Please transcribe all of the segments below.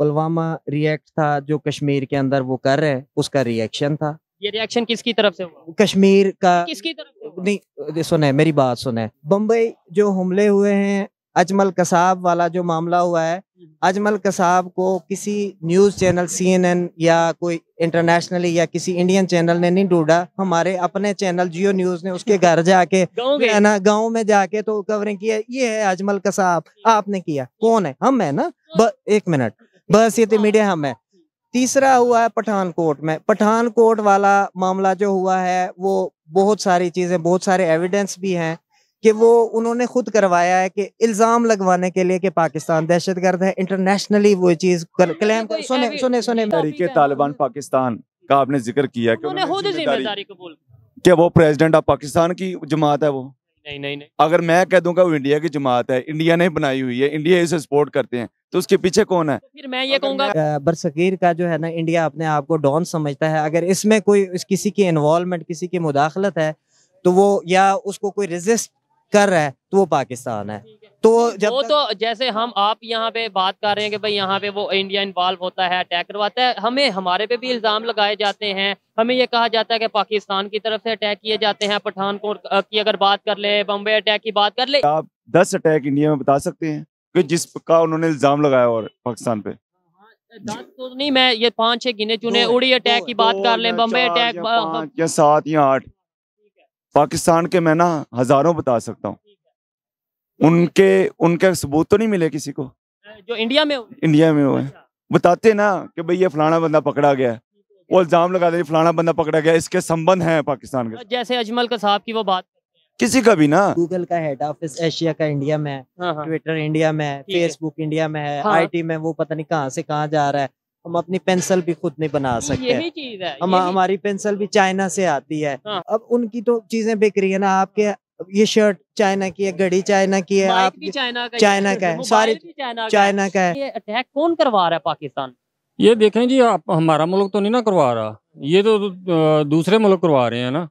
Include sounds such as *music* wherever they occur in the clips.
Pulwama react था जो कश्मीर के अंदर वो कर रहे उसका रिएक्शन था ये रिएक्शन किसकी तरफ से हुआ कश्मीर का किसकी तरफ से नहीं सुने मेरी बात सुने बम्बई जो हमले हुए हैं अजमल कसाब वाला जो मामला हुआ है हम्म। अजमल कसाब को किसी न्यूज़ चैनल सीएनएन या कोई इंटरनेशनली या किसी इंडियन चैनल ने नहीं ढूंढा हमारे अपने चैनल जियो न्यूज़ ने उसके घर जाके *laughs* ना गांव में जाके तो कवरिंग किया ये है अजमल कसाब हम्म। आपने किया कौन है हम है ना हाँ। एक मिनट बस ये हाँ। मीडिया हम है तीसरा हुआ है पठानकोट में पठानकोट वाला मामला जो हुआ है वो बहुत सारी चीजें बहुत सारे एविडेंस भी हैं कि वो उन्होंने खुद करवाया है कि इल्जाम लगवाने के लिए कि पाकिस्तान गर्द है इंटरनेशनली वो चीज क्लेम हाँ, सुने सुने सुने तरीके तालिबान पाकिस्तान का आपने जिक्र किया कि वो प्रेजिडेंट ऑफ पाकिस्तान की जमात है वो नहीं नहीं नहीं अगर मैं कह दूंगा वो इंडिया की जमात है इंडिया ने बनाई हुई है इंडिया इसे सपोर्ट करते हैं तो उसके पीछे कौन है तो फिर मैं ये कहूंगा बरसकीर का जो है ना इंडिया अपने आप को डॉन समझता है अगर इसमें कोई इस किसी की इन्वॉल्वमेंट किसी की मुदाखलत है तो वो या उसको कोई रेजिस्ट कर रहा है तो वो पाकिस्तान है तो जब वो तो जैसे हम आप यहाँ पे बात कर रहे हैं कि भाई यहाँ पे वो इंडिया इन्वॉल्व होता है अटैक करवाता है हमें हमारे पे भी इल्ज़ाम लगाए जाते हैं हमें ये कहा जाता है कि पाकिस्तान की तरफ से अटैक किए जाते हैं पठानकोट की अगर बात कर ले बम्बे अटैक की बात कर ले आप दस अटैक इंडिया में बता सकते हैं कि जिसका उन्होंने इल्ज़ाम लगाया और पाकिस्तान पे हाँ, दस तो नहीं मैं ये पाँच छह गिने चुने उड़ी अटैक की बात कर ले बम्बे अटैक हाँ। या सात या आठ पाकिस्तान के मैं ना हजारों बता सकता हूँ उनके उनके सबूत तो नहीं मिले किसी को जो इंडिया में इंडिया में हुए अच्छा। बताते ना कि भाई ये फलाना बंदा पकड़ा गया वो इल्ज़ाम लगा दे फलाना बंदा पकड़ा गया इसके संबंध है पाकिस्तान का जैसे अजमल का साहब की वो बात किसी का भी ना गूगल का हेड ऑफिस एशिया का इंडिया में है ट्विटर हाँ, हाँ। इंडिया में है फेसबुक इंडिया में है आईटी हाँ। में वो पता नहीं कहाँ से कहाँ जा रहा है हम अपनी पेंसिल भी खुद नहीं बना सकते यही चीज है हम हमारी पेंसिल भी चाइना से आती है हाँ। अब उनकी तो चीजें बिक रही है ना आपके ये शर्ट चाइना की है घड़ी चाइना की है आप चाइना का चाइना का है सारी चाइना का है अटैक कौन करवा रहा है पाकिस्तान ये देखें जी आप हमारा मुल्क तो नहीं ना करवा रहा ये तो दूसरे मुल्क करवा रहे हैं ना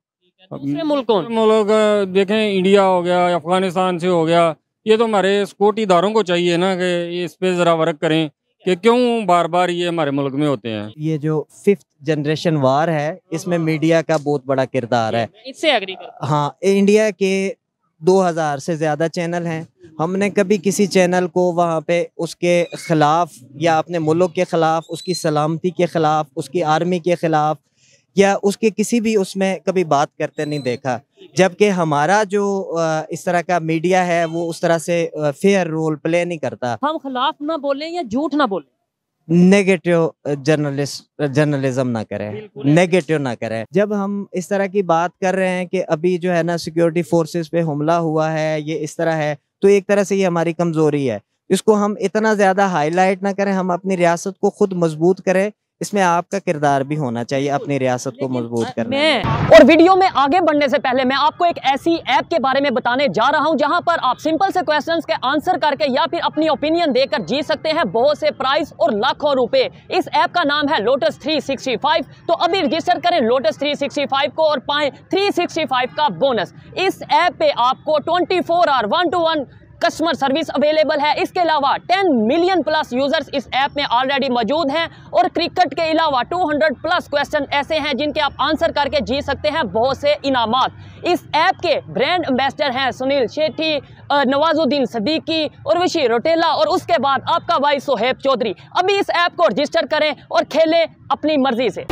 दूसरे मुल्क मुल्क देखें इंडिया हो गया अफगानिस्तान से हो गया ये तो हमारे सिक्योरिटी इदारों को चाहिए ना कि इस पे ज़रा वर्क करें कि क्यों बार बार ये हमारे मुल्क में होते हैं ये जो फिफ्थ जनरेशन वार है इसमें मीडिया का बहुत बड़ा किरदार है इससे हाँ इंडिया के 2000 से ज़्यादा चैनल हैं हमने कभी किसी चैनल को वहाँ पे उसके ख़िलाफ़ या अपने मुल्क के ख़िलाफ़ उसकी सलामती के ख़िलाफ़ उसकी आर्मी के ख़िलाफ़ या उसके किसी भी उसमें कभी बात करते नहीं देखा जबकि हमारा जो इस तरह का मीडिया है वो उस तरह से फेयर रोल प्ले नहीं करता हम खिलाफ ना बोले या झूठ ना बोले नेगेटिव जर्नलिस्ट जर्नलिज्म ना करें नेगेटिव ना करें जब हम इस तरह की बात कर रहे हैं कि अभी जो है ना सिक्योरिटी फोर्सेस पे हमला हुआ है ये इस तरह है तो एक तरह से ये हमारी कमजोरी है इसको हम इतना ज्यादा हाईलाइट ना करें हम अपनी रियासत को खुद मजबूत करें इसमें आपका किरदार भी होना चाहिए अपनी रियासत को मजबूत करने और वीडियो में आगे बढ़ने से पहले मैं आपको एक ऐसी ऐप के बारे में बताने जा रहा हूं जहां पर आप सिंपल से क्वेश्चंस के आंसर करके या फिर अपनी ओपिनियन देकर जीत सकते हैं बहुत से प्राइस और लाखों रुपए इस ऐप का नाम है लोटस थ्री तो अभी रजिस्टर करें लोटस थ्री को और पाए थ्री का बोनस इस ऐप पे आपको 24 hour one to one customer service available है इसके अलावा 10 मिलियन प्लस यूजर्स इस ऐप में ऑलरेडी मौजूद हैं और क्रिकेट के अलावा 200 प्लस क्वेश्चन ऐसे हैं जिनके आप आंसर करके जीत सकते हैं बहुत से इनाम इस ऐप के ब्रांड एम्बेसडर हैं सुनील शेट्टी नवाजुद्दीन सदीकी उर्वशी रोटेला और उसके बाद आपका भाई सोहेब चौधरी अभी इस ऐप को रजिस्टर करें और खेलें अपनी मर्जी से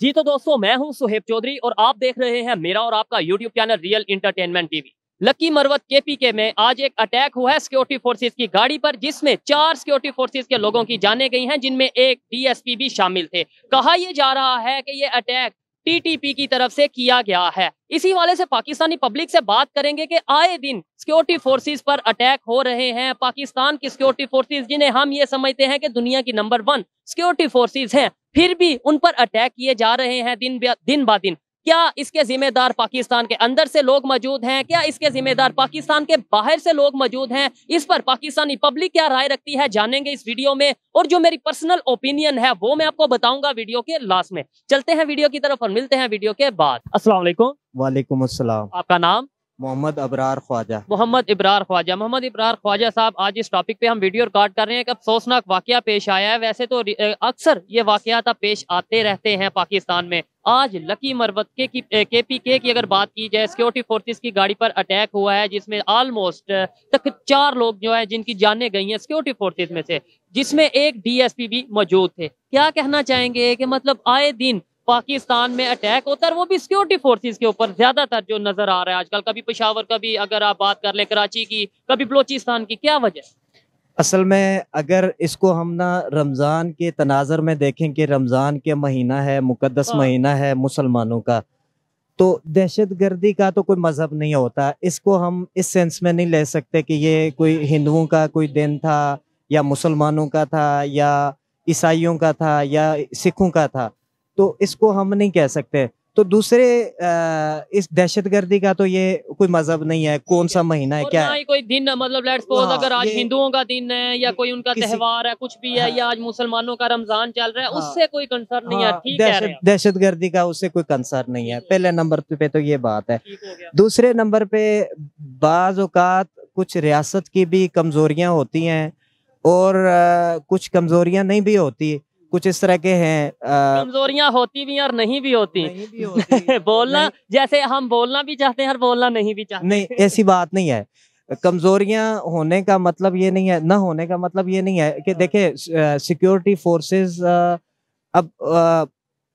जी तो दोस्तों मैं हूं सुहेब चौधरी और आप देख रहे हैं मेरा और आपका YouTube channel real entertainment TV Lakki Marwat KPK में आज एक अटैक हुआ है सिक्योरिटी फोर्सेज की गाड़ी पर जिसमें चार सिक्योरिटी फोर्सेज के लोगों की जाने गई हैं जिनमें एक डीएसपी भी शामिल थे कहा यह जा रहा है कि ये अटैक टीटीपी की तरफ से किया गया है इसी वाले से पाकिस्तानी पब्लिक से बात करेंगे कि आए दिन सिक्योरिटी फोर्सेस पर अटैक हो रहे हैं पाकिस्तान की सिक्योरिटी फोर्सेस जिन्हें हम ये समझते हैं कि दुनिया की नंबर वन सिक्योरिटी फोर्सेस हैं फिर भी उन पर अटैक किए जा रहे हैं दिन दिन दिन क्या इसके जिम्मेदार पाकिस्तान के अंदर से लोग मौजूद हैं क्या इसके जिम्मेदार पाकिस्तान के बाहर से लोग मौजूद हैं इस पर पाकिस्तानी पब्लिक क्या राय रखती है जानेंगे इस वीडियो में और जो मेरी पर्सनल ओपिनियन है वो मैं आपको बताऊंगा वीडियो के लास्ट में चलते हैं वीडियो की तरफ और मिलते हैं वीडियो के बाद असला वालेकुम असलम आपका नाम मोहम्मद अबरार ख्वाजा मोहम्मद इबरार ख्वाजा मोहम्मद इबरार ख्वाजा साहब आज इस टॉपिक पे हम वीडियो रिकॉर्ड कर रहे हैं एक अफसोसनाक वाक्य पेश आया है वैसे तो अक्सर ये वाकत पेश आते रहते हैं पाकिस्तान में आज लकी मरवत के की के पी के की अगर बात की जाए सिक्योरिटी फोर्सेस की गाड़ी पर अटैक हुआ है जिसमें ऑलमोस्ट तक चार लोग जो है जिनकी जाने गई हैं सिक्योरिटी फोर्सेस में से जिसमें एक डीएसपी भी मौजूद थे क्या कहना चाहेंगे कि मतलब आए दिन पाकिस्तान में अटैक होता है वो भी सिक्योरिटी फोर्सेस के ऊपर ज़्यादातर जो नज़र आ रहा है आजकल कभी पेशावर कभी अगर आप बात कर ले कराची की कभी बलोचिस्तान की क्या वजह असल में अगर इसको हम ना रमज़ान के तनाजर में देखें कि रमज़ान के महीना है मुकदस हाँ। महीना है मुसलमानों का तो दहशत गर्दी का तो कोई मज़हब नहीं होता इसको हम इस सेंस में नहीं ले सकते कि ये कोई हिंदुओं का कोई दिन था या मुसलमानों का था या ईसाइयों का था या सिखों का था तो इसको हम नहीं कह सकते तो दूसरे इस दहशतगर्दी का तो ये कोई मजहब नहीं है कौन सा महीना है क्या है? कोई दिन है मतलब लेट्स सपोज हाँ, अगर आज हिंदुओं का दिन है या कोई उनका त्यौहार है कुछ भी है हाँ। या आज मुसलमानों का रमजान चल रहा है हाँ। उससे कोई कंसर्न नहीं है ठीक है दहशतगर्दी का उससे कोई कंसर्न नहीं है पहले नंबर पे तो ये बात है दूसरे नंबर पे बाज़ात कुछ रियासत की भी कमजोरियाँ होती हैं और कुछ कमजोरियाँ नहीं भी होती कुछ इस तरह के हैं कमजोरियां होती भी और नहीं भी होती, नहीं भी होती। *laughs* बोलना जैसे हम बोलना भी चाहते हैं और बोलना नहीं भी चाहते नहीं ऐसी बात नहीं है कमजोरियां होने का मतलब ये नहीं है ना होने का मतलब ये नहीं है कि देखे सिक्योरिटी फोर्सेस अब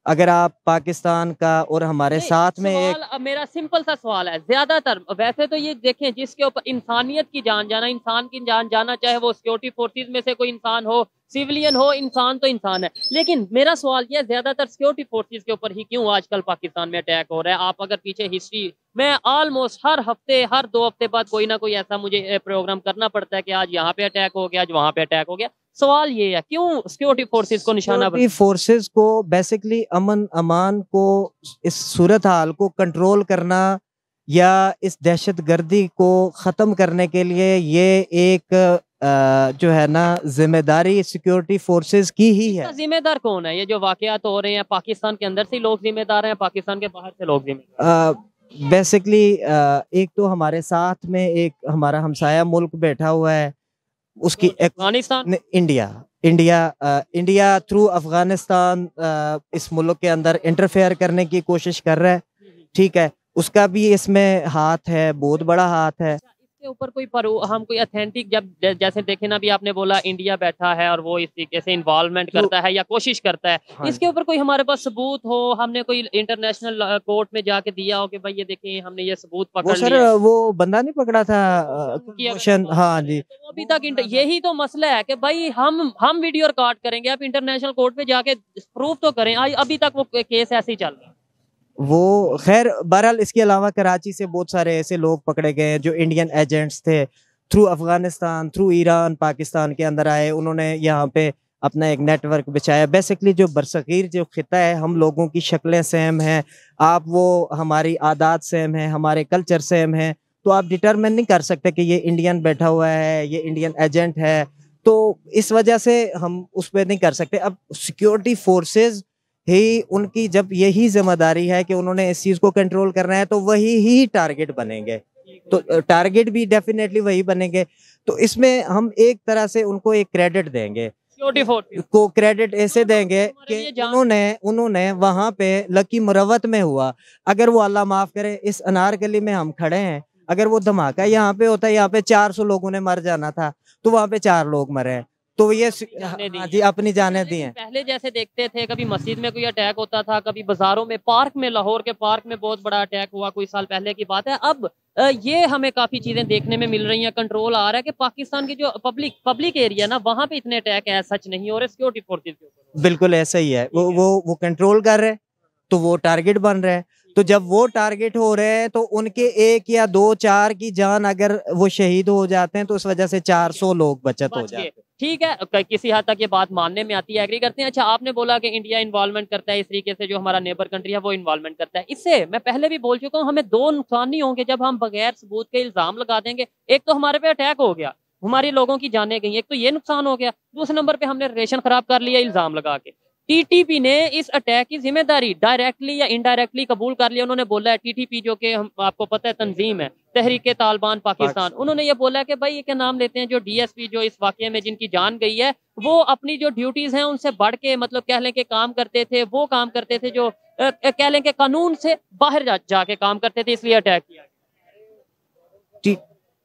अगर आप पाकिस्तान का और हमारे साथ में एक मेरा सिंपल सा सवाल है ज्यादातर वैसे तो ये देखें जिसके ऊपर इंसानियत की जान जाना इंसान की जान जाना चाहे वो सिक्योरिटी फोर्सेज में से कोई इंसान हो सिविलियन हो इंसान तो इंसान है लेकिन मेरा सवाल यह ज्यादातर सिक्योरिटी फोर्सेज के ऊपर ही क्यों आजकल पाकिस्तान में अटैक हो रहा है आप अगर पीछे हिस्ट्री मैं ऑलमोस्ट हर हफ्ते हर दो हफ्ते बाद कोई ना कोई ऐसा मुझे प्रोग्राम करना पड़ता है कि आज यहाँ पे अटैक हो गया आज वहाँ पे अटैक हो गया सवाल ये है क्यों सिक्योरिटी फोर्सेस को निशाना बना फोर्सेस को बेसिकली अमन अमान को इस सूरत हाल को कंट्रोल करना या इस दहशत गर्दी को ख़त्म करने के लिए ये एक जो है ना जिम्मेदारी सिक्योरिटी फोर्सेस की ही है जिम्मेदार कौन है ये जो वाकयात हो रहे हैं पाकिस्तान के अंदर से लोग जिम्मेदार हैं पाकिस्तान के बाहर से लोग जिम्मेदार बेसिकली एक तो हमारे साथ में एक हमारा हमसाया मुल्क बैठा हुआ है उसकी Afghanistan India India India through Afghanistan इस मुल्क के अंदर इंटरफेयर करने की कोशिश कर रहा है ठीक है उसका भी इसमें हाथ है बहुत बड़ा हाथ है अच्छा, इसके ऊपर कोई परो, हम कोई अथेंटिक जब जैसे देखे ना भी आपने बोला इंडिया बैठा है और वो इस तरीके से इन्वॉल्वमेंट तो करता है या कोशिश करता है हाँ। इसके ऊपर कोई हमारे पास सबूत हो हमने कोई इंटरनेशनल कोर्ट में जाके दिया हो कि भाई ये देखिए हमने ये सबूत पकड़ा वो वो बंदा नहीं पकड़ा था हाँ जी तो अभी तक यही तो मसला है कि भाई हम हम वीडियो रिकॉर्ड करेंगे आप इंटरनेशनल कोर्ट पे जाके प्रूफ तो करें अभी तक वो केस ऐसे ही चल रहा है वो खैर बहरहाल इसके अलावा कराची से बहुत सारे ऐसे लोग पकड़े गए हैं जो इंडियन एजेंट्स थे through Afghanistan through Iran Pakistan के अंदर आए उन्होंने यहाँ पे अपना एक नेटवर्क बिछाया बेसिकली जो बरसीर जो ख़िता है हम लोगों की शक्लें सेम हैं आप वो हमारी आदात सेम हैं हमारे कल्चर सेम हैं तो आप डिटरमिन नहीं कर सकते कि ये इंडियन बैठा हुआ है ये इंडियन एजेंट है तो इस वजह से हम उस पर नहीं कर सकते अब सिक्योरिटी फोर्सेज ही उनकी जब यही जिम्मेदारी है कि उन्होंने इस चीज़ को कंट्रोल करना है तो वही ही टारगेट बनेंगे तो टारगेट भी डेफिनेटली वही बनेंगे तो इसमें हम एक तरह से उनको एक क्रेडिट देंगे को क्रेडिट ऐसे देंगे कि उन्होंने उन्होंने वहां पे लकी मुरवत में हुआ अगर वो अल्लाह माफ करे इस अनारकली में हम खड़े हैं अगर वो धमाका यहाँ पे होता है यहाँ पे चार सौ लोगों ने मर जाना था तो वहाँ पे चार लोग मरे तो ये हाँ, जी अपनी जाने दी हैं पहले जैसे देखते थे कभी मस्जिद में कोई अटैक होता था कभी बाजारों में पार्क में लाहौर के पार्क में बहुत बड़ा अटैक हुआ कोई साल पहले की बात है अब ये हमें काफी चीजें देखने में मिल रही हैं कंट्रोल आ रहा है कि पाकिस्तान की जो पब्लिक पब्लिक एरिया ना वहाँ पे इतने अटैक है सच नहीं हो रहे सिक्योरिटी फोर्सेज बिल्कुल ऐसा ही है वो वो वो कंट्रोल कर रहे हैं तो वो टारगेट बन रहे हैं तो जब वो टारगेट हो रहे हैं तो उनके एक या दो चार की जान अगर वो शहीद हो जाते हैं तो उस वजह से 400 लोग बचत हो जाते हैं ठीक है किसी हद तक ये बात मानने में आती है एग्री करते हैं अच्छा आपने बोला कि इंडिया इन्वॉल्वमेंट करता है इस तरीके से जो हमारा नेबर कंट्री है वो इन्वॉल्वमेंट करता है इससे मैं पहले भी बोल चुका हूँ हमें दो नुकसान नहीं होंगे जब हम बगैर सबूत के इल्जाम लगा देंगे एक तो हमारे पे अटैक हो गया हमारे लोगों की जाने गई एक तो ये नुकसान हो गया दूसरे नंबर पे हमने रेशन खराब कर लिया इल्जाम लगा के टीटीपी ने इस अटैक की जिम्मेदारी डायरेक्टली या इनडायरेक्टली कबूल कर लिया उन्होंने बोला है टीटीपी जो कि हम आपको पता है तंजीम है तहरीक तालिबान पाकिस्तान अच्छा। उन्होंने ये बोला कि भाई ये क्या नाम लेते हैं जो डीएसपी जो इस वाक्य में जिनकी जान गई है वो अपनी जो ड्यूटीज हैं उनसे बढ़ के मतलब कह लें कि काम करते थे वो काम करते थे जो कह लें कि कानून से बाहर जा, जाके काम करते थे इसलिए अटैक किया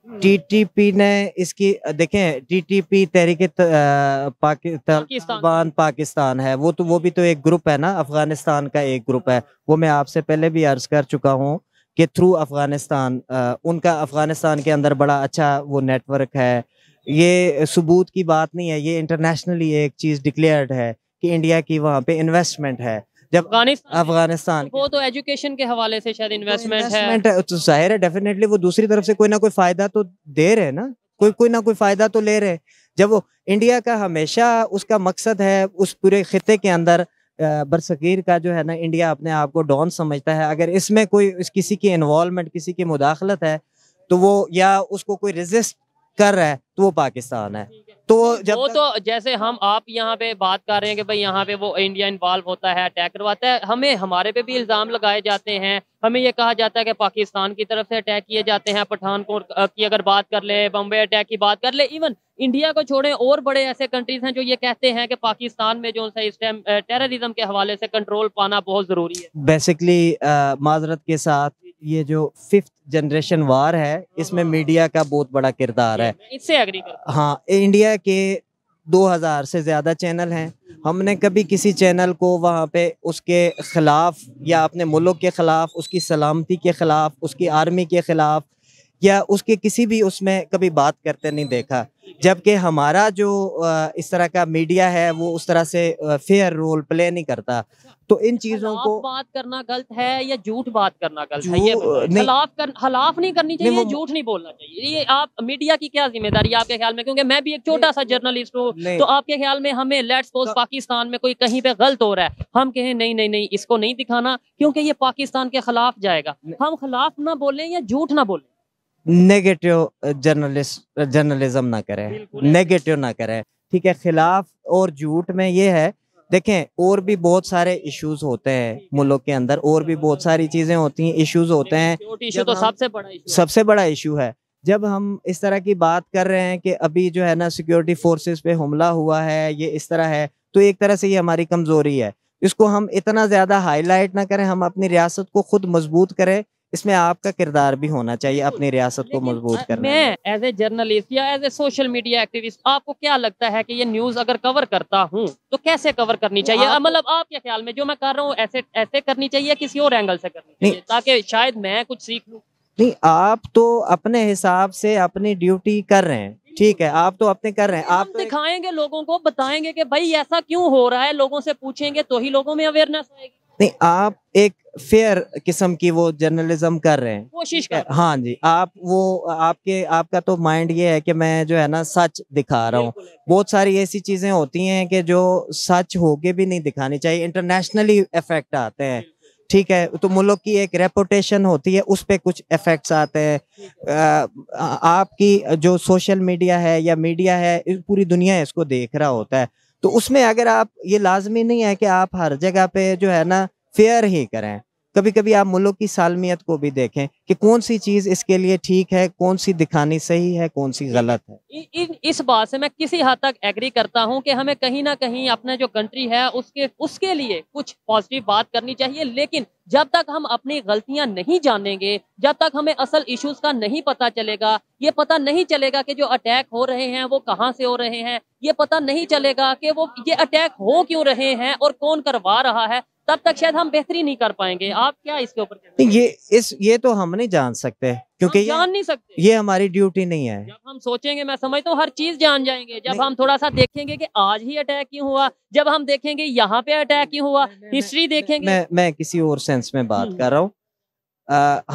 हम्म। टीटीपी ने इसकी देखें टीटीपी पी तालिबान पाकिस्तान है वो तो वो भी तो एक ग्रुप है ना अफगानिस्तान का एक ग्रुप है हाँ। वो मैं आपसे पहले भी अर्ज कर चुका हूँ कि थ्रू अफगानिस्तान उनका अफगानिस्तान के अंदर बड़ा अच्छा वो नेटवर्क है ये सबूत की बात नहीं है ये इंटरनेशनली एक चीज़ डिक्लेयर्ड है कि इंडिया की वहाँ पे इन्वेस्टमेंट है जब अफगानिस्तान वो तो एजुकेशन के हवाले से शायद इन्वेस्टमेंट है तो जाहिर है डेफिनेटली वो दूसरी तरफ से कोई ना कोई फायदा तो दे रहे हैं ना कोई कोई ना कोई फायदा तो ले रहे जब वो इंडिया का हमेशा उसका मकसद है उस पूरे खत्े के अंदर बरसकीर का जो है ना इंडिया अपने आप को डॉन समझता है अगर इसमें कोई इस किसी की इन्वॉल्वमेंट किसी की मुदाखलत है तो वो या उसको कोई रेजिस्ट कर रहा है तो वो पाकिस्तान है तो जब वो तो जैसे हम आप यहाँ पे बात कर रहे हैं कि भाई यहाँ पे वो इंडिया इन्वॉल्व होता है अटैक करवाता है हमें हमारे पे भी इल्ज़ाम लगाए जाते हैं हमें ये कहा जाता है कि पाकिस्तान की तरफ से अटैक किए जाते हैं पठानकोट की अगर बात कर ले बम्बे अटैक की बात कर ले इवन इंडिया को छोड़े और बड़े ऐसे कंट्रीज हैं जो ये कहते हैं कि पाकिस्तान में जो इस टाइम टेररिज्म के हवाले से कंट्रोल पाना बहुत ज़रूरी है बेसिकली माजरत के साथ ये जो फिफ्थ जनरेशन वार है इसमें मीडिया का बहुत बड़ा किरदार है इससे हाँ इंडिया के 2000 से ज़्यादा चैनल हैं हमने कभी किसी चैनल को वहाँ पे उसके ख़िलाफ़ या अपने मुल्क के ख़िलाफ़ उसकी सलामती के ख़िलाफ़ उसकी आर्मी के ख़िलाफ़ या उसके किसी भी उसमें कभी बात करते नहीं देखा जबकि हमारा जो इस तरह का मीडिया है वो उस तरह से फेयर रोल प्ले नहीं करता तो इन अच्छा, चीजों को बात करना गलत है या झूठ बात करना गलत है ये हलाफ कर हलाफ नहीं करनी चाहिए झूठ नहीं बोलना चाहिए ये आप मीडिया की क्या जिम्मेदारी आपके ख्याल में क्योंकि मैं भी एक छोटा सा जर्नलिस्ट हूँ तो आपके ख्याल में हमें लेट्स सपोज तो पाकिस्तान में कोई कहीं पे गलत हो रहा है हम कहें नहीं नहीं नहीं इसको नहीं दिखाना क्योंकि ये पाकिस्तान के खिलाफ जाएगा हम खिलाफ ना बोले या झूठ ना बोले नेगेटिव जर्नलिस्ट जर्नलिज्म ना करें नेगेटिव ना करें ठीक है खिलाफ और झूठ में ये है देखें और भी बहुत सारे इश्यूज होते हैं मुल्क के अंदर और भी बहुत सारी चीजें होती हैं इश्यूज होते हैं तो सबसे बड़ा सबसे बड़ा इशू है जब हम इस तरह की बात कर रहे हैं कि अभी जो है ना सिक्योरिटी फोर्सेस पे हमला हुआ है ये इस तरह है तो एक तरह से ये हमारी कमजोरी है इसको हम इतना ज्यादा हाईलाइट ना करें हम अपनी रियासत को खुद मजबूत करें इसमें आपका किरदार भी होना चाहिए तो अपनी रियासत को मजबूत कर मैं एज ए जर्नलिस्ट या as a social media activist आपको क्या लगता है कि ये न्यूज अगर कवर करता हूँ तो कैसे कवर करनी चाहिए आप... मतलब आपके ख्याल में जो मैं कर रहा हूँ ऐसे ऐसे करनी चाहिए किसी और एंगल से करनी चाहिए ताकि शायद मैं कुछ सीख लूँ नहीं आप तो अपने हिसाब से अपनी ड्यूटी कर रहे हैं ठीक है आप तो अपने कर रहे हैं आप तो दिखाएंगे लोगों को बताएंगे कि भाई ऐसा क्यों हो रहा है लोगों से पूछेंगे तो ही लोगों में अवेयरनेस आएगी नहीं आप एक फेयर किस्म की वो जर्नलिज्म कर रहे हैं कोशिश कर हाँ जी आप वो आपके आपका तो माइंड ये है कि मैं जो है ना सच दिखा रहा हूँ बहुत सारी ऐसी चीजें होती हैं कि जो सच होके भी नहीं दिखानी चाहिए इंटरनेशनली इफेक्ट आते हैं ठीक है तो मुल्क की एक रेपुटेशन होती है उस पर कुछ इफेक्ट्स आते हैं आपकी जो सोशल मीडिया है या मीडिया है पूरी दुनिया इसको देख रहा होता है तो उसमें अगर आप ये लाजमी नहीं है कि आप हर जगह पे जो है ना फेयर ही करें कभी कभी आप मुल्क की सालमियत को भी देखें कि कौन सी चीज इसके लिए ठीक है कौन सी दिखानी सही है कौन सी गलत है इ, इ, इस बात से मैं किसी हद तक एग्री करता हूं कि हमें कहीं ना कहीं अपना जो कंट्री है उसके उसके लिए कुछ पॉजिटिव बात करनी चाहिए लेकिन जब तक हम अपनी गलतियां नहीं जानेंगे जब तक हमें असल इश्यूज का नहीं पता चलेगा ये पता नहीं चलेगा कि जो अटैक हो रहे हैं वो कहाँ से हो रहे हैं ये पता नहीं चलेगा कि वो ये अटैक हो क्यों रहे हैं और कौन करवा रहा है तब तक शायद हम बेहतरी नहीं कर पाएंगे आप क्या इसके ऊपर ये इस ये तो हम नहीं जान सकते क्योंकि जान नहीं सकते ये हमारी ड्यूटी नहीं है जब हम सोचेंगे मैं समझता तो हूँ हर चीज जान जाएंगे जब हम थोड़ा सा देखेंगे कि आज ही अटैक क्यों हुआ जब हम देखेंगे यहाँ पे अटैक क्यों हुआ हिस्ट्री देखेंगे मैं मैं किसी और सेंस में बात हम्म। कर रहा हूँ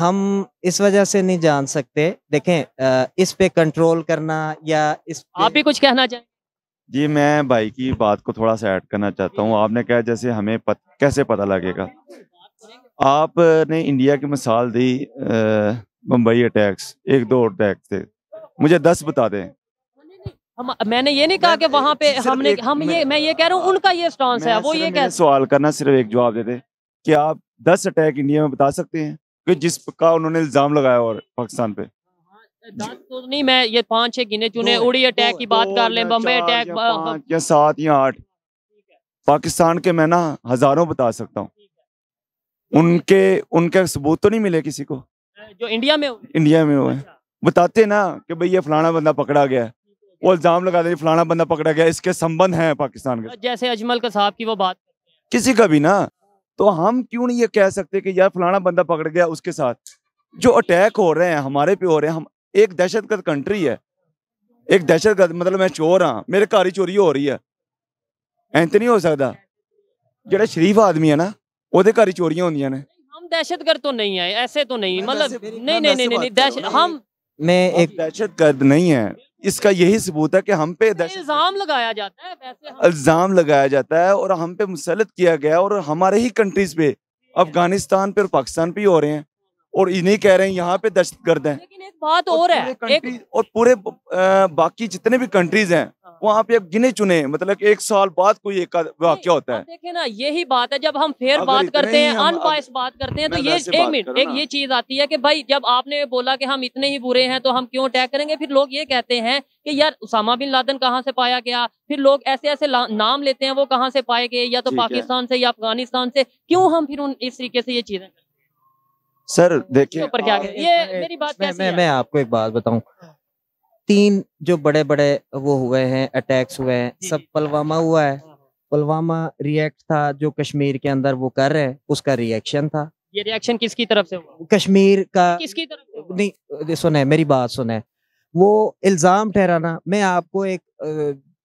हम इस वजह से नहीं जान सकते देखें आ, इस पे कंट्रोल करना या इस आप भी कुछ कहना चाहें जी मैं भाई की बात को थोड़ा सा ऐड करना चाहता हूँ आपने कहा जैसे हमें पत, कैसे पता लगेगा आपने इंडिया की मिसाल दी मुंबई अटैक्स एक दो अटैक थे मुझे दस बता दें हम मैंने ये नहीं कहा कि वहाँ पे हमने हम ये मैं ये कह रहा हूँ उनका ये स्टांस है वो ये कह सवाल करना सिर्फ एक जवाब देते कि आप दस अटैक इंडिया में बता सकते हैं कि जिसका उन्होंने इल्ज़ाम लगाया और पाकिस्तान पे तो नहीं मैं ये पांच छह गिने चुने उड़ी अटैक की बात कर लें बम्बे अटैक या सात या आठ पाकिस्तान के मैं ना हजारों बता सकता हूँ उनके उनके सबूत तो नहीं मिले किसी को जो इंडिया में इंडिया में हुए अच्छा। बताते ना कि भाई ये फलाना बंदा पकड़ा गया वो इल्ज़ाम लगा दे फलाना बंदा पकड़ा गया इसके संबंध है पाकिस्तान के जैसे अजमल का साहब की वो बात किसी का भी ना तो हम क्यों नहीं ये कह सकते कि यार फलाना बंदा पकड़ गया उसके साथ जो अटैक हो रहे हैं हमारे पे हो रहे हैं हम एक दहशतगर्द कंट्री है एक दहशतगर्द मतलब मैं चोर हाँ मेरे घर ही चोरी हो रही है ਐਂ ਤੇ ਨਹੀਂ ਹੋ ਸਕਦਾ ਜਿਹੜਾ ਸ਼ਰੀਫ ਆਦਮੀ ਹੈ ਨਾ ਉਹਦੇ ਘਰ ਹੀ ਚੋਰੀਆਂ ਹੁੰਦੀਆਂ दहशतगर्द तो नहीं है ऐसे तो नहीं मतलब नहीं नहीं नहीं नहीं दहशत हम मैं एक दहशतगर्द नहीं है इसका यही सबूत है कि हम पे इल्जाम लगाया जाता है इल्जाम लगाया जाता है और हम पे मुसलत किया गया और हमारे ही कंट्रीज पे अफगानिस्तान पे और पाकिस्तान पे हो रहे हैं और इन्हें कह रहे हैं यहाँ पे दहशत गर्द है लेकिन एक बात और, और है एक... और पूरे बाकी जितने भी कंट्रीज हैं हाँ। वहाँ पे गिने चुने मतलब एक साल बाद कोई एक वाक्य होता है देखे ना यही बात है जब हम फेयर बात करते हैं अनबायस बात करते हैं तो ये एक मिनट एक ये चीज आती है कि भाई जब आपने बोला कि हम इतने ही बुरे हैं तो हम क्यों अटैक करेंगे फिर लोग ये कहते हैं कि यार उसामा बिन लादन कहाँ से पाया गया फिर लोग ऐसे ऐसे नाम लेते हैं वो कहाँ से पाए गए या तो पाकिस्तान से या अफगानिस्तान से क्यों हम फिर इस तरीके से ये चीजें सर देखिए ऊपर क्या हाँ, ये मेरी बात मैं, मैं, मैं आपको एक बात बताऊं तीन जो बड़े बड़े वो हुए हैं अटैक्स हुए हैं सब पुलवामा हुआ है हाँ, हाँ। पुलवामा रिएक्ट था जो कश्मीर के अंदर वो कर रहे हैं उसका रिएक्शन था ये रिएक्शन किसकी तरफ से हुआ कश्मीर का किसकी तरफ से नहीं सुने मेरी बात सुने वो इल्ज़ाम ठहराना मैं आपको एक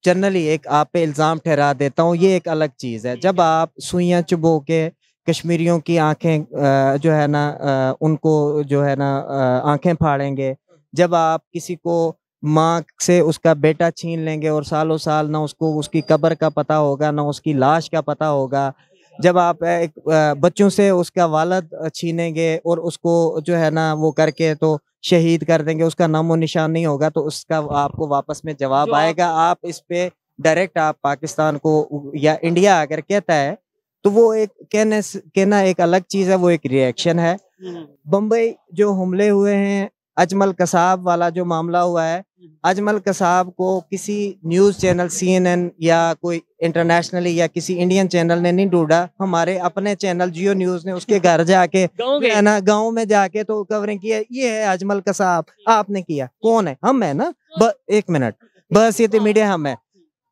जनरली एक आप पे इल्ज़ाम ठहरा देता हूँ ये एक अलग चीज़ है जब आप सुइयां चुबो के कश्मीरियों की आंखें जो है ना उनको जो है ना आंखें फाड़ेंगे जब आप किसी को माँ से उसका बेटा छीन लेंगे और सालों साल ना उसको उसकी कब्र का पता होगा ना उसकी लाश का पता होगा जब आप एक बच्चों से उसका वालद छीनेंगे और उसको जो है ना वो करके तो शहीद कर देंगे उसका नामो निशान नहीं होगा तो उसका आपको वापस में जवाब आएगा आप इस पे डायरेक्ट आप पाकिस्तान को या इंडिया अगर कहता है तो वो एक कहने कहना एक अलग चीज है वो एक रिएक्शन है बम्बई हम्म। जो हमले हुए हैं अजमल कसाब वाला जो मामला हुआ है हम्म। अजमल कसाब को किसी न्यूज़ चैनल सी या कोई इंटरनेशनली या किसी इंडियन चैनल ने नहीं ढूंढा हमारे अपने चैनल जियो न्यूज़ ने उसके घर जाके *laughs* ना गांव में जाके तो कवरिंग किया ये है अजमल कसाब आपने किया कौन है हम है ना हाँ। ब, एक मिनट बस ये तो मीडिया हाँ। हम है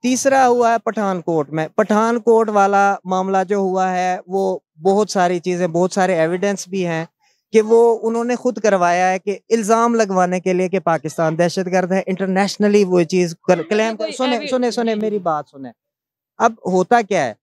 तीसरा हुआ है पठानकोट में पठानकोट वाला मामला जो हुआ है वो बहुत सारी चीज़ें बहुत सारे एविडेंस भी हैं कि वो उन्होंने खुद करवाया है कि इल्ज़ाम लगवाने के लिए कि पाकिस्तान दहशत गर्द है इंटरनेशनली वो चीज़ कर क्लेम कर सुने सुने सुने मेरी बात सुने अब होता क्या है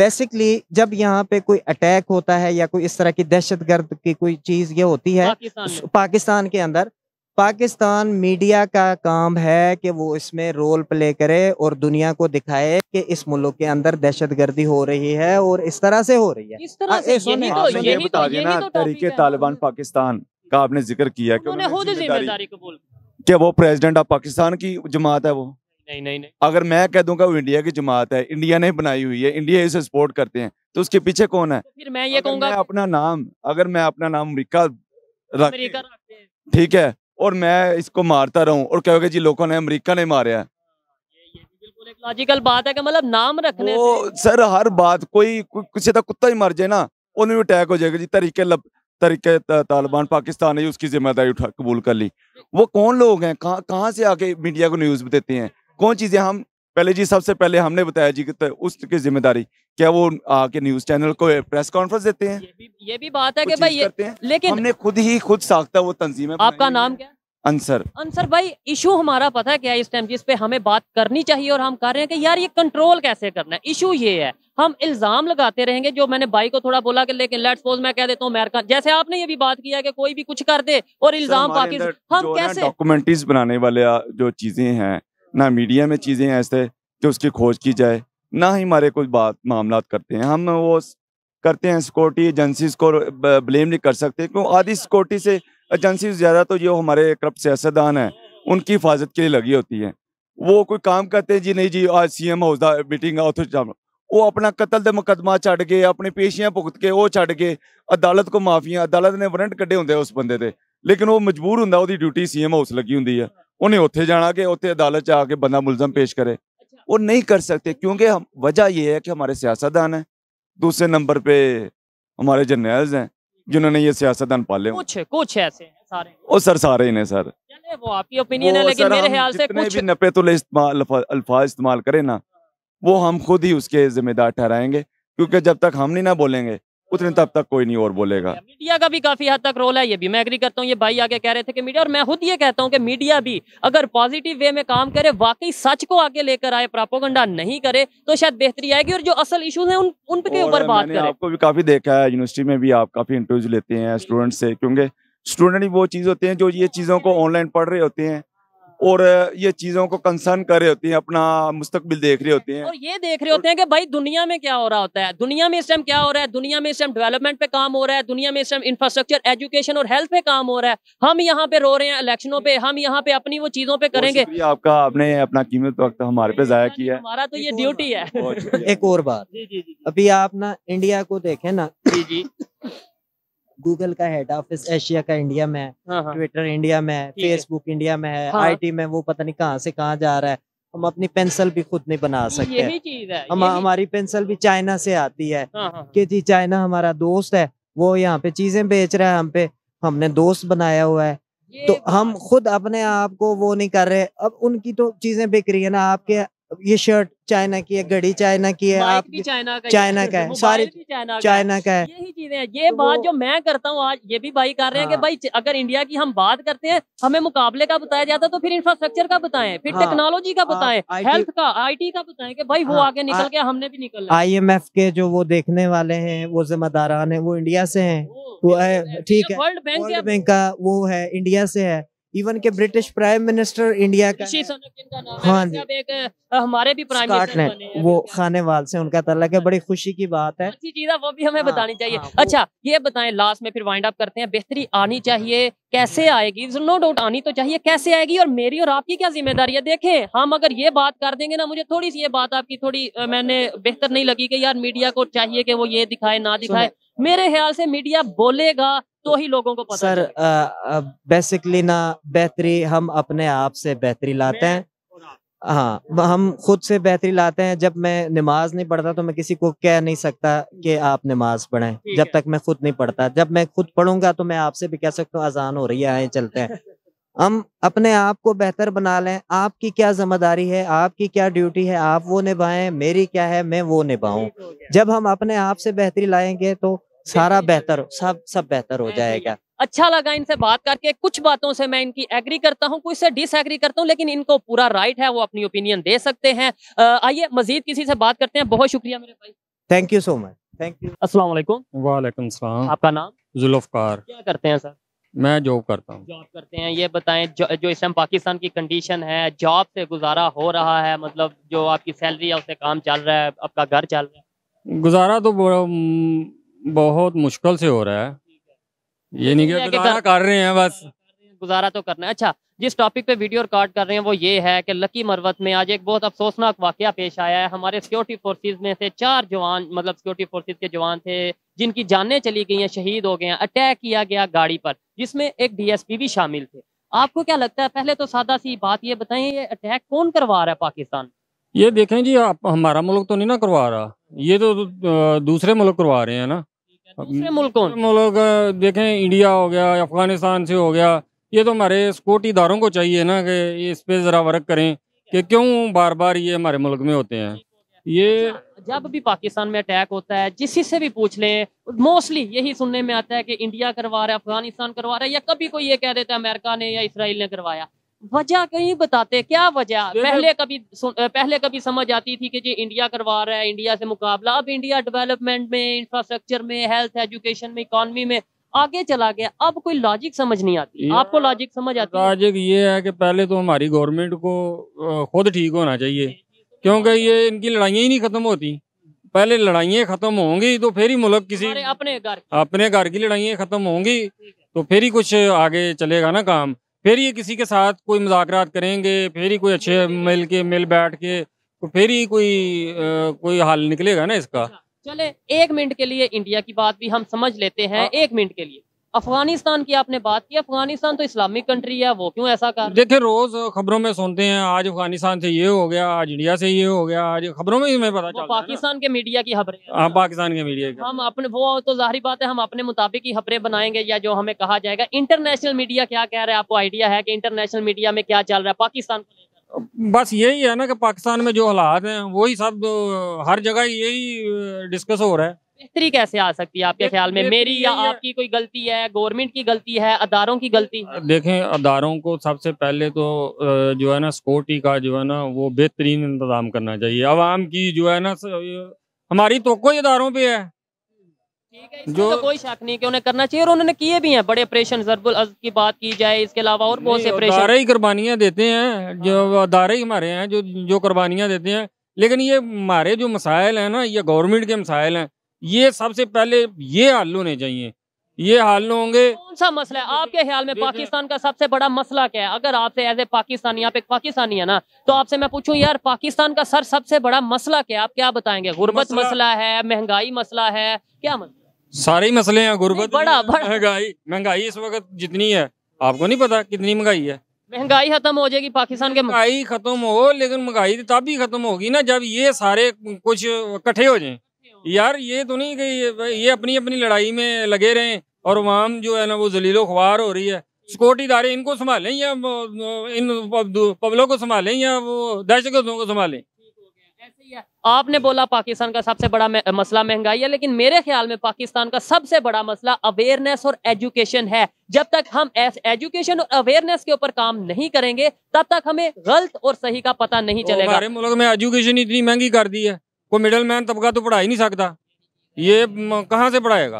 बेसिकली जब यहाँ पे कोई अटैक होता है या कोई इस तरह की दहशत गर्द की कोई चीज़ ये होती है पाकिस्तान, पाकिस्तान के अंदर पाकिस्तान मीडिया का काम है कि वो इसमें रोल प्ले करे और दुनिया को दिखाए कि इस मुल्क के अंदर दहशतगर्दी हो रही है और इस तरह से हो रही है इस तरह हाँ, से यही तो-, तो, ये बता तो तरीके तालिबान पाकिस्तान का आपने जिक्र किया कि वो प्रेसिडेंट ऑफ पाकिस्तान की जमात है वो नहीं नहीं नहीं अगर मैं कह दूंगा वो इंडिया की जमात है इंडिया ने बनाई हुई है इंडिया इसे सपोर्ट करते हैं तो उसके पीछे कौन है फिर मैं ये कहूंगा अपना नाम अगर मैं अपना नाम अमरीका ठीक है और मैं इसको मारता रहूं और कहोगे जी लोगों ने अमेरिका ने मारा है लॉजिकल बात है कि मतलब नाम रखने वो सर हर बात कोई किसी का कुत्ता ही मर जाए ना उन्हें भी अटैक हो जाएगा जी तरीके लब तरीके तालिबान पाकिस्तान ने उसकी जिम्मेदारी उठा कबूल कर ली वो कौन लोग हैं कहाँ कहाँ से आके मीडिया को न्यूज़ देते हैं कौन चीज़ें हम पहले जी सबसे पहले हमने बताया जी तो उसकी जिम्मेदारी क्या वो आके न्यूज चैनल को प्रेस कॉन्फ्रेंस देते हैं ये भी, ये भी बात है कि भाई ये, लेकिन हमने खुद ही खुद साखता वो तंजीम आपका नाम क्या अंसर अंसर भाई इशू हमारा पता है क्या इस टाइम जिस पे हमें बात करनी चाहिए और हम कर रहे हैं कि यार ये कंट्रोल कैसे करना है इशू ये है हम इल्जाम लगाते रहेंगे जो मैंने भाई को थोड़ा बोला कि लेकिन लेट्स सपोज मैं कह देता हूँ अमेरिका जैसे आपने ये भी बात किया कि कोई भी कुछ कर दे और इल्जाम पाकिस्तान हम कैसे डॉक्यूमेंट्रीज बनाने वाले जो चीजें हैं ना मीडिया में चीज़ें ऐसे कि उसकी खोज की जाए ना ही हमारे कुछ बात मामला करते हैं हम वो करते हैं सिक्योरिटी एजेंसीज को ब्लेम नहीं कर सकते क्यों आधी सिक्योरिटी से एजेंसी ज़्यादा तो जो हमारे करप्ट सियासतदान हैं उनकी हिफाजत के लिए लगी होती है वो कोई काम करते हैं जी नहीं जी आज सी एम हाउस मीटिंग उतो ਉਹ ਆਪਣਾ ਕਤਲ ਦੇ ਮੁਕਦਮਾ ਛੱਡ ਕੇ ਆਪਣੇ ਪੇਸ਼ੀਆਂ ਭੁਗਤ ਕੇ ਉਹ ਛੱਡ ਕੇ ਅਦਾਲਤ ਕੋ ਮਾਫੀਆਂ ਅਦਾਲਤ ਨੇ ਵਾਰੰਟ ਕੱਢੇ ਹੁੰਦੇ ਉਸ ਬੰਦੇ ਦੇ ਲੇਕਿਨ ਉਹ ਮਜਬੂਰ ਹੁੰਦਾ ਉਹਦੀ ਡਿਊਟੀ ਸੀਐਮ ਹਾਊਸ ਲੱਗੀ ਹੁੰਦੀ ਆ उन्हें उत्थे जाना कि उत्थे अदालत आके बंदा मुलजम पेश करे अच्छा। वो नहीं कर सकते क्योंकि हम वजह यह है कि हमारे सियासतदान हैं दूसरे नंबर पे हमारे जर्नल्स हैं जिन्होंने ये सियासतदान पाले कुछ कुछ ऐसे सारे ओ सर सारे ही ने सर वो आपकी ओपिनियन है लेकिन मेरे ख्याल से कुछ भी नपे तुले इस्तेमाल अल्फाज इस्तेमाल करें ना वो हम खुद ही उसके जिम्मेदार ठहराएंगे क्योंकि जब तक हम नहीं ना बोलेंगे उतने तब तक कोई नहीं और बोलेगा मीडिया का भी काफी हद तक रोल है ये भी मैं एग्री करता हूँ ये भाई आगे कह रहे थे कि मीडिया और मैं खुद ये कहता हूँ कि मीडिया भी अगर पॉजिटिव वे में काम करे वाकई सच को आगे लेकर आए प्रापोगंडा नहीं करे तो शायद बेहतरी आएगी और जो असल इशूज है उन उन ऊपर बात करें आपको भी काफी देखा है यूनिवर्सिटी में भी आप काफी इंटरव्यूज लेते हैं स्टूडेंट से क्योंकि स्टूडेंट ही वो चीज होते हैं जो ये चीजों को ऑनलाइन पढ़ रहे होते हैं और ये चीज़ों को कंसर्न कर रहे होते हैं अपना मुस्तकबिल देख रहे होते हैं और ये देख रहे होते हैं कि भाई दुनिया में क्या हो रहा होता है दुनिया में इस टाइम क्या हो रहा है दुनिया में इस टाइम डेवलपमेंट पे काम हो रहा है दुनिया में इस टाइम इंफ्रास्ट्रक्चर एजुकेशन और हेल्थ पे काम हो रहा है हम यहाँ पे रो रहे हैं इलेक्शनों पे हम यहाँ पे अपनी वो चीज़ों पे करेंगे आपका आपने अपना कीमत वक्त हमारे पे जाया किया हमारा तो ये ड्यूटी है *laughs* एक और बात अभी आप ना इंडिया को देखे ना जी जी *laughs* गूगल का हेड ऑफिस एशिया का इंडिया में है ट्विटर हाँ, इंडिया हाँ। में है फेसबुक इंडिया में है आईटी हाँ। में वो पता नहीं कहाँ से कहाँ जा रहा है हम अपनी पेंसिल भी खुद नहीं बना सकते यही चीज है हम हमारी पेंसिल भी चाइना से आती है कि जी चाइना हमारा दोस्त है वो यहाँ पे चीजें बेच रहा है हम पे हमने दोस्त बनाया हुआ है तो हम खुद अपने आप को वो नहीं कर रहे अब उनकी तो चीजें बिक रही है ना आपके ये शर्ट चाइना की है घड़ी चाइना की है आप चाइना का चाइना का है सारी चाइना का है यही चीजें हैं ये तो बात जो मैं करता हूँ आज ये भी भाई कर रहे हैं कि हाँ। भाई अगर इंडिया की हम बात करते हैं हमें मुकाबले का बताया जाता है तो फिर इंफ्रास्ट्रक्चर का बताएं फिर टेक्नोलॉजी हाँ। का बताएं हेल्थ का आईटी का बताएं कि भाई वो हाँ, आगे निकल गया हमने भी निकल एफ के जो वो देखने वाले है वो जिम्मेदारान है वो इंडिया से है वो है ठीक है वर्ल्ड बैंक का वो है इंडिया से है इवन के ब्रिटिश प्राइम मिनिस्टर इंडिया का हाँ जी एक हमारे भी प्राइम मिनिस्टर वो खाने वाल से उनका तलक है बड़ी खुशी की बात है अच्छी वो भी हमें हाँ, बतानी चाहिए हाँ, अच्छा ये बताएं लास्ट में फिर वाइंड अप करते हैं बेहतरी आनी चाहिए कैसे आएगी नो डाउट आनी तो चाहिए कैसे आएगी और मेरी और आपकी क्या जिम्मेदारी है देखें हम अगर ये बात कर देंगे ना मुझे थोड़ी सी ये बात आपकी थोड़ी मैंने बेहतर नहीं लगी कि यार मीडिया को चाहिए कि वो ये दिखाए ना दिखाए मेरे ख्याल से मीडिया बोलेगा तो ही लोगों को पता सर बेसिकली ना बेहतरी हम अपने आप से बेहतरी लाते हैं हाँ हम खुद से बेहतरी लाते हैं जब मैं नमाज नहीं पढ़ता तो मैं किसी को कह नहीं सकता कि आप नमाज पढ़ें जब तक मैं खुद नहीं पढ़ता जब मैं खुद पढ़ूंगा तो मैं आपसे भी कह सकता हूँ आजान हो रही है आए चलते हैं *laughs* हम अपने आप को बेहतर बना लें आपकी क्या जिम्मेदारी है आपकी क्या ड्यूटी है आप वो निभाएं मेरी क्या है मैं वो निभाऊं जब हम अपने आप से बेहतरी लाएंगे तो सारा बेहतर हो सब सब बेहतर हो जाएगा अच्छा लगा इनसे बात करके कुछ बातों से मैं इनकी एग्री करता हूँ कुछ से डिस एग्री करता हूँ लेकिन इनको पूरा राइट है वो अपनी ओपिनियन दे सकते हैं आइए मजीद किसी से बात करते हैं बहुत शुक्रिया मेरे भाई thank you so much thank you असला वालेकुम आपका नाम जुल्फकार क्या करते हैं सर मैं जॉब करता हूँ जॉब करते हैं ये बताएं जो, जो इस टाइम पाकिस्तान की कंडीशन है जॉब से गुजारा हो रहा है मतलब जो आपकी सैलरी है उससे काम चल रहा है आपका घर चल रहा है गुजारा तो बहुत मुश्किल से हो रहा है ये नहीं कि गुजारा कर रहे हैं बस गुजारा तो करना है अच्छा जिस टॉपिक पे वीडियो रिकॉर्ड कर रहे हैं वो ये है कि लकी मरवत में आज एक बहुत अफसोसनाक वाक़ पेश आया है हमारे सिक्योरिटी फोर्सेज में से चार जवान मतलब सिक्योरिटी फोर्सेज के जवान थे जिनकी जानें चली गई हैं शहीद हो गए हैं अटैक किया गया गाड़ी पर जिसमें एक डीएसपी भी शामिल थे आपको क्या लगता है पहले तो सादा सी बात ये बताए ये अटैक कौन करवा रहा है पाकिस्तान ये देखें जी आप हमारा मुल्क तो नहीं ना करवा रहा ये तो दूसरे मुल्क करवा रहे हैं ना हम्म। मुल्क देखें इंडिया हो गया अफगानिस्तान से हो गया ये तो हमारे स्पोर्ट दारों को चाहिए ना कि इस पर ज़रा वर्क करें कि क्यों बार बार ये हमारे मुल्क में होते हैं ये अच्छा, जब भी पाकिस्तान में अटैक होता है जिस से भी पूछ लें मोस्टली यही सुनने में आता है कि इंडिया करवा रहा है अफगानिस्तान करवा रहा है या कभी कोई ये कह देता है अमेरिका ने या इसराइल ने करवाया वजह कहीं बताते क्या वजह पहले कभी पहले कभी समझ आती थी कि जी इंडिया करवा रहा है इंडिया से मुकाबला अब इंडिया डेवलपमेंट में इंफ्रास्ट्रक्चर में हेल्थ एजुकेशन में इकोनॉमी में आगे चला गया अब कोई लॉजिक समझ नहीं आती आपको लॉजिक समझ आती लॉजिक ये है कि पहले तो हमारी गवर्नमेंट को खुद ठीक होना चाहिए क्योंकि ये इनकी लड़ाई ही नहीं खत्म होती पहले लड़ाइये खत्म होंगी तो फिर ही मुल्क किसी अपने घर अपने घर की लड़ाइयाँ खत्म होंगी तो फिर ही कुछ आगे चलेगा ना काम फिर ये किसी के साथ कोई मुजाकर करेंगे फिर ही कोई अच्छे मिल के मिल बैठ के तो फिर ही कोई आ, कोई हल निकलेगा ना इसका अच्छा, चले एक मिनट के लिए इंडिया की बात भी हम समझ लेते हैं हाँ। एक मिनट के लिए अफगानिस्तान की आपने बात की अफगानिस्तान तो इस्लामिक कंट्री है वो क्यों ऐसा कर देखिए रोज खबरों में सुनते हैं आज अफगानिस्तान से ये हो गया आज इंडिया से ये हो गया आज खबरों में ही हमें पता चलता पाकिस्तान के मीडिया की खबरें हाँ पाकिस्तान के मीडिया की हम अपने वो तो जाहरी बात है हम अपने मुताबिक ही खबरें बनाएंगे या जो हमें कहा जाएगा इंटरनेशनल मीडिया क्या कह रहा है आपको आइडिया है कि इंटरनेशनल मीडिया में क्या चल रहा है पाकिस्तान बस यही है ना कि पाकिस्तान में जो हालात हैं वही सब हर जगह यही डिस्कस हो रहा है बेहतरी कैसे आ सकती है आपके ख्याल में मेरी या आपकी कोई गलती है गवर्नमेंट की गलती है अदारों की गलती देखें अदारों को सबसे पहले तो जो है ना सिक्योरिटी का जो है ना वो बेहतरीन इंतजाम करना चाहिए आवाम की जो है ना हमारी तो कोई अदारों पे है तो जो तो कोई शक नहीं कि उन्हें करना चाहिए और उन्होंने किए भी हैं बड़े ऑपरेशन जरबुल अज की बात की जाए इसके अलावा और बहुत से ऑपरेशन अदारे ही कुर्बानियाँ देते हैं जो हाँ। अदारे ही हमारे हैं जो जो कुर्बानियाँ देते हैं लेकिन ये हमारे जो मसाइल हैं ना ये गवर्नमेंट के मसाइल हैं ये सबसे पहले ये हल होने चाहिए ये हल होंगे कौन सा मसला है आपके ख्याल में पाकिस्तान का सबसे बड़ा मसला क्या है अगर आपसे एज ए पाकिस्तानी आप एक पाकिस्तानी है ना तो आपसे मैं पूछूं यार पाकिस्तान का सर सबसे बड़ा मसला क्या है आप क्या बताएंगे गुर्बत मसला, मसला है महंगाई मसला है क्या मसला सारे मसले हैं गुर्बत बड़ा महंगाई महंगाई इस वक्त जितनी है आपको नहीं पता कितनी महंगाई है महंगाई खत्म हो जाएगी पाकिस्तान के महंगाई खत्म हो लेकिन महंगाई तो तब ही खत्म होगी ना जब ये सारे कुछ इकट्ठे हो जाए यार ये तो नहीं कि ये अपनी अपनी लड़ाई में लगे रहे और वाम जो है ना वो जलीलो खबार हो रही है सिक्योरिटी इदारे इनको संभालें या इन पब्लों को संभालें या वो दहशत गर्दों को संभालें आपने बोला पाकिस्तान का सबसे बड़ा मसला महंगाई है लेकिन मेरे ख्याल में पाकिस्तान का सबसे बड़ा मसला अवेयरनेस और एजुकेशन है जब तक हम एजुकेशन और अवेयरनेस के ऊपर काम नहीं करेंगे तब तक हमें गलत और सही का पता नहीं चलेगा हमारे मुल्क में एजुकेशन इतनी महंगी कर दी है कोई मिडल मैन तबका तो पढ़ा ही नहीं सकता ये कहाँ से पढ़ाएगा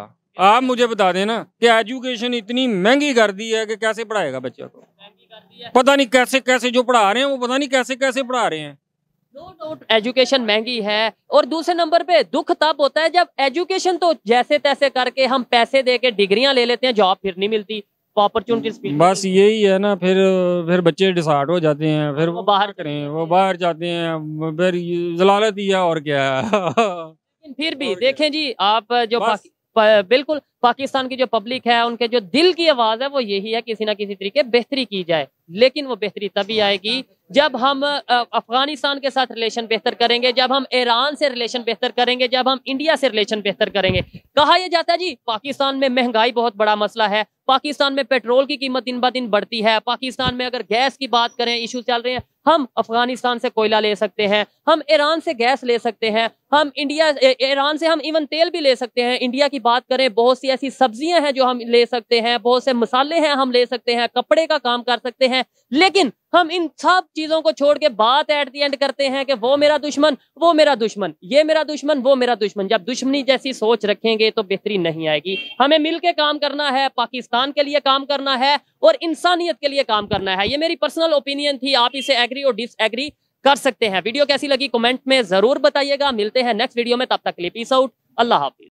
आप मुझे बता देना कि एजुकेशन इतनी महंगी कर दी है कि कैसे पढ़ाएगा बच्चे को पता नहीं कैसे कैसे जो पढ़ा रहे हैं वो पता नहीं कैसे कैसे पढ़ा रहे हैं नो डाउट एजुकेशन महंगी है और दूसरे नंबर पे दुख तब होता है जब एजुकेशन तो जैसे तैसे करके हम पैसे दे के डिग्रियां ले लेते हैं जॉब फिर नहीं मिलती अपॉर्चुनिटीज तो बस यही है ना फिर फिर बच्चे डिसाइड हो जाते हैं फिर वो बाहर करें वो बाहर जाते हैं फिर जलालत ही है और क्या लेकिन फिर भी देखें जी आप जो पाकि, बिल्कुल पाकिस्तान की जो पब्लिक है उनके जो दिल की आवाज है वो यही है किसी ना किसी तरीके बेहतरी की जाए लेकिन वो बेहतरी तभी आएगी जब हम अफगानिस्तान के साथ रिलेशन बेहतर करेंगे जब हम ईरान से रिलेशन बेहतर करेंगे जब हम इंडिया से रिलेशन बेहतर करेंगे कहा यह जाता है जी पाकिस्तान में महंगाई बहुत बड़ा मसला है पाकिस्तान में पेट्रोल की कीमत दिन ब दिन बढ़ती है पाकिस्तान में अगर गैस की बात करें इशू चल रहे हैं हम अफगानिस्तान से कोयला ले सकते हैं हम ईरान से गैस ले सकते हैं हम इंडिया ईरान से हम इवन तेल भी ले सकते हैं इंडिया की बात करें बहुत सी ऐसी सब्जियां हैं जो हम ले सकते हैं बहुत से मसाले हैं हम ले सकते हैं कपड़े का काम कर सकते हैं लेकिन हम इन सब चीजों को छोड़ के बात एट दी एंड करते हैं कि वो मेरा दुश्मन वो मेरा दुश्मन ये मेरा दुश्मन वो मेरा दुश्मन जब दुश्मनी जैसी सोच रखेंगे तो बेहतरी नहीं आएगी हमें मिलकर काम करना है पाकिस्तान पाकिस्तान के लिए काम करना है और इंसानियत के लिए काम करना है ये मेरी पर्सनल ओपिनियन थी आप इसे एग्री और डिस एग्री कर सकते हैं वीडियो कैसी लगी कमेंट में जरूर बताइएगा मिलते हैं नेक्स्ट वीडियो में तब तक लिए पीस आउट अल्लाह हाफिज